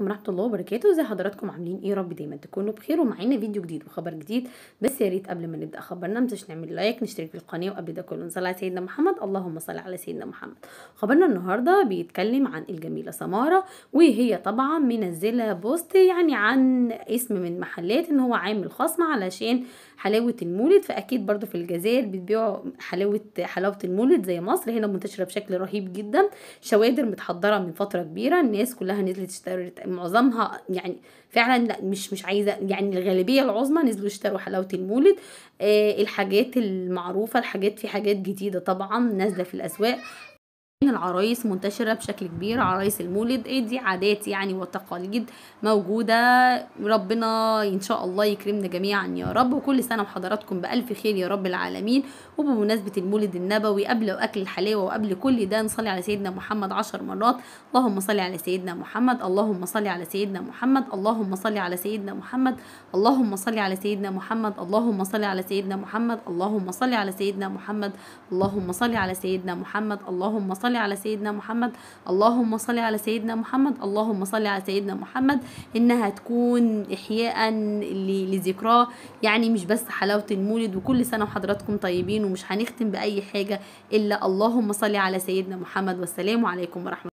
عليكم ورحمه الله وبركاته ازي حضراتكم عاملين ايه رب دايما تكونوا بخير ومعانا فيديو جديد وخبر جديد بس يا ريت قبل ما نبدا خبرنا ما نعمل لايك نشترك في القناه وقبل ده كله نصلي على سيدنا محمد اللهم صل على سيدنا محمد خبرنا النهارده بيتكلم عن الجميله سماره وهي طبعا منزله بوست يعني عن اسم من محلات ان هو عامل خصم علشان حلاوه المولد فاكيد برضو في الجزائر بتبيعوا حلاوه حلاوه المولد زي مصر هنا منتشره بشكل رهيب جدا شوادر متحضره من فتره كبيره الناس كلها نزلت اشترت معظمها يعني فعلا لا مش مش عايزه يعني الغالبيه العظمى نزلوا اشتروا حلاوه المولد آه الحاجات المعروفه الحاجات في حاجات جديده طبعا نازله في الاسواق العرايس منتشرة بشكل كبير عرايس المولد ايه دي عادات يعني وتقاليد موجودة ربنا ان شاء الله يكرمنا جميعا يا رب وكل سنة وحضراتكم بألف خير يا رب العالمين وبمناسبة المولد النبوي قبل وأكل الحلاوة وقبل كل ده نصلي على سيدنا محمد عشر مرات اللهم صل على سيدنا محمد اللهم صل على سيدنا محمد اللهم صل على سيدنا محمد اللهم صل على سيدنا محمد اللهم صل على سيدنا محمد اللهم صل على سيدنا محمد اللهم صل على سيدنا محمد اللهم صل صل على سيدنا محمد اللهم صل على سيدنا محمد اللهم صل على سيدنا محمد انها تكون احياء لذكراه يعني مش بس حلاوه المولد وكل سنه وحضراتكم طيبين ومش هنختم باي حاجه الا اللهم صل على سيدنا محمد والسلام عليكم ورحمه